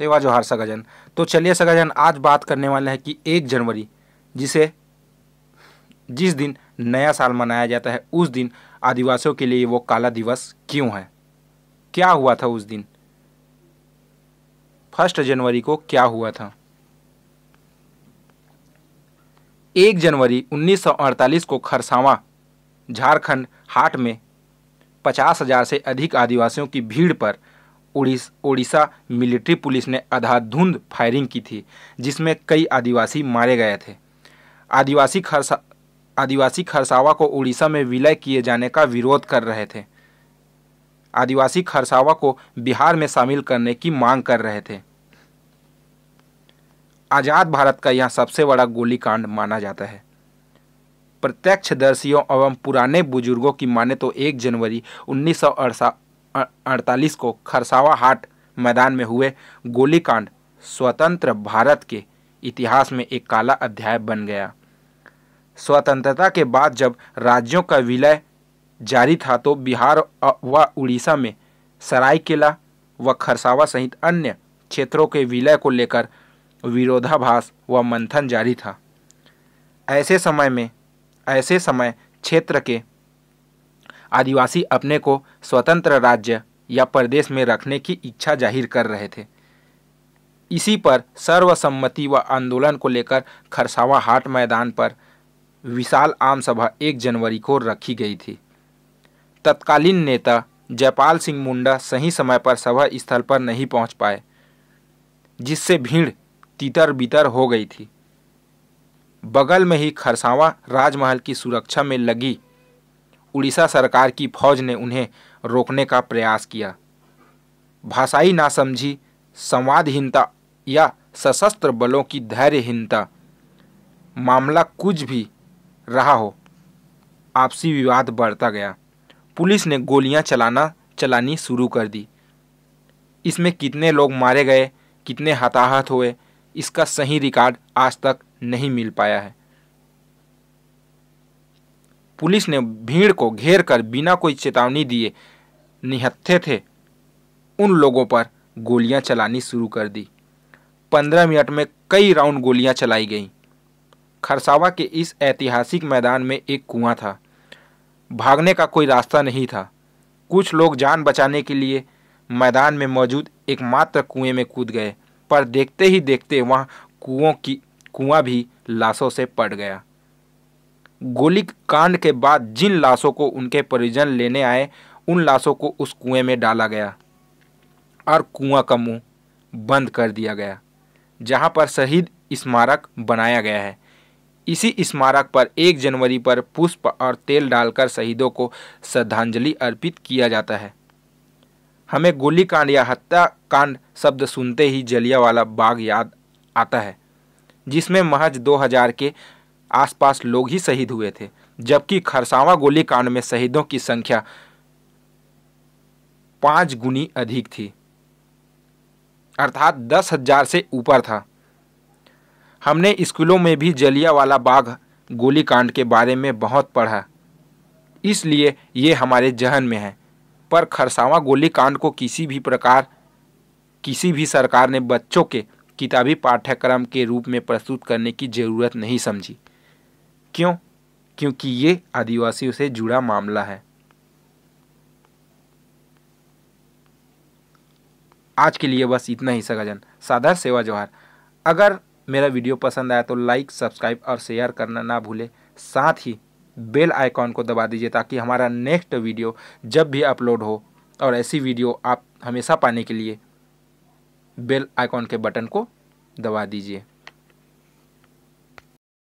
तेवा जोहार सगाजन तो चलिए सगाजन आज बात करने वाले हैं कि एक जनवरी जिसे जिस दिन नया साल मनाया जाता है उस दिन आदिवासियों के लिए वो काला दिवस क्यों है क्या हुआ था उस दिन फर्स्ट जनवरी को क्या हुआ था एक जनवरी 1948 को खरसावा झारखंड हाट में पचास हजार से अधिक आदिवासियों की भीड़ पर ओडिशा मिलिट्री पुलिस ने अधाधुंध फायरिंग की थी जिसमें कई आदिवासी मारे गए थे आदिवासी खरसा आदिवासी खरसावा को उड़ीसा में विलय किए जाने का विरोध कर रहे थे आदिवासी खरसावा को बिहार में शामिल करने की मांग कर रहे थे आज़ाद भारत का यह सबसे बड़ा गोलीकांड माना जाता है प्रत्यक्षदर्शियों एवं पुराने बुजुर्गों की माने तो 1 जनवरी उन्नीस अड़तालीस को खरसावा हाट मैदान में हुए गोलीकांड स्वतंत्र भारत के इतिहास में एक काला अध्याय बन गया स्वतंत्रता के बाद जब राज्यों का विलय जारी था तो बिहार व उड़ीसा में सरायकेला व खरसावा सहित अन्य क्षेत्रों के विलय को लेकर विरोधाभास व मंथन जारी था ऐसे समय में ऐसे समय क्षेत्र के आदिवासी अपने को स्वतंत्र राज्य या प्रदेश में रखने की इच्छा जाहिर कर रहे थे इसी पर सर्वसम्मति व आंदोलन को लेकर खरसावा हाट मैदान पर विशाल आम सभा एक जनवरी को रखी गई थी तत्कालीन नेता जयपाल सिंह मुंडा सही समय पर सभा स्थल पर नहीं पहुंच पाए जिससे भीड़ तितर बितर हो गई थी बगल में ही खरसावा राजमहल की सुरक्षा में लगी उड़ीसा सरकार की फौज ने उन्हें रोकने का प्रयास किया भाषाई नासमझी संवादहीनता या सशस्त्र बलों की धैर्यहीनता मामला कुछ भी रहा हो आपसी विवाद बढ़ता गया पुलिस ने गोलियां चलाना चलानी शुरू कर दी इसमें कितने लोग मारे गए कितने हताहत हुए इसका सही रिकॉर्ड आज तक नहीं मिल पाया है पुलिस ने भीड़ को घेर कर बिना कोई चेतावनी दिए निहत्थे थे उन लोगों पर गोलियां चलानी शुरू कर दी पंद्रह मिनट में कई राउंड गोलियां चलाई गईं खरसावा के इस ऐतिहासिक मैदान में एक कुआं था भागने का कोई रास्ता नहीं था कुछ लोग जान बचाने के लिए मैदान में मौजूद एकमात्र कुएं में कूद गए पर देखते ही देखते वहाँ कुओं की कुआं भी लाशों से पड़ गया गोली कांड के बाद जिन लाशों को उनके परिजन लेने आए उन लाशों को उस कुएं में डाला गया और कुआं का मुंह बंद कर दिया गया जहां पर शहीद स्मारक बनाया गया है इसी स्मारक पर एक जनवरी पर पुष्प और तेल डालकर शहीदों को श्रद्धांजलि अर्पित किया जाता है हमें गोलीकांड या हत्याकांड शब्द सुनते ही जलियावाला बाग याद आता है जिसमें महज 2000 के आसपास लोग ही शहीद हुए थे जबकि खरसावा गोलीकांड में शहीदों की संख्या पाँच गुनी अधिक थी अर्थात दस हजार से ऊपर था हमने स्कूलों में भी जलिया वाला बाग गोलीकांड के बारे में बहुत पढ़ा इसलिए ये हमारे जहन में है पर खरसावा गोलीकांड को किसी भी प्रकार किसी भी सरकार ने बच्चों के किताबी पाठ्यक्रम के रूप में प्रस्तुत करने की ज़रूरत नहीं समझी क्यों क्योंकि ये आदिवासियों से जुड़ा मामला है आज के लिए बस इतना ही सगाजन साधार सेवा जवाहर अगर मेरा वीडियो पसंद आया तो लाइक सब्सक्राइब और शेयर करना ना भूले साथ ही बेल आइकॉन को दबा दीजिए ताकि हमारा नेक्स्ट वीडियो जब भी अपलोड हो और ऐसी वीडियो आप हमेशा पाने के लिए बेल आइकॉन के बटन को दबा दीजिए